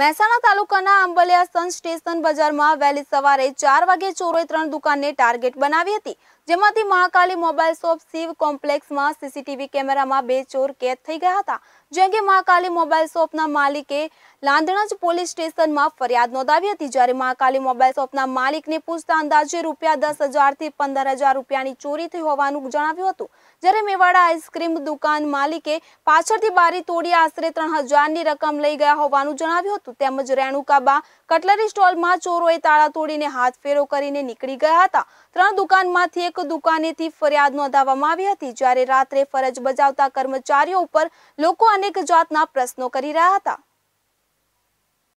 મહેસાણા તાલુકાના આંબલિયા સન સ્ટેશન બજારમાં વહેલી સવારે ચાર વાગે ચોરોએ ત્રણ દુકાનને ટાર્ગેટ બનાવી હતી જેમાંથી મહાકાલી મોબાઈલ શોપ શિવ કોમ્પ્લેક્સમાં સીસીટીવી કેમેરામાં બે ચોર કેદ થઈ ગયા હતા જે અંગે મહાકાલી મોબાઈલ શોપના માલિકે લાંડણા પોલીસ સ્ટેશનમાં ફરિયાદ નોંધાવવામાં આવી હતી જરે માકાલી મોબાઈલ સ્ટોપના માલિકે પુસ્તા અંદાજે રૂપિયા 10000 થી 15000 ની ચોરી થઈ હોવાનું જણાવ્યું હતું જરે મેવાડા આઈસ્ક્રીમ દુકાન માલિકે પાછળથી બારી તોડી આસરે 3000 ની રકમ લઈ ગયા હોવાનું જણાવ્યું હતું તેમજ રેણુકાબા कटલરી સ્ટોલમાં ચોરોએ તાળા તોડીને હાથ ફેરો કરીને નીકળી ગયા હતા ત્રણ દુકાનમાંથી એક દુકાનેથી ફરિયાદ નોંધાવવામાં આવી હતી જારે રાત્રે ફરજ બજાવતા કર્મચારીઓ ઉપર લોકો अनेक જાતના પ્રશ્નો કરી રહ્યા હતા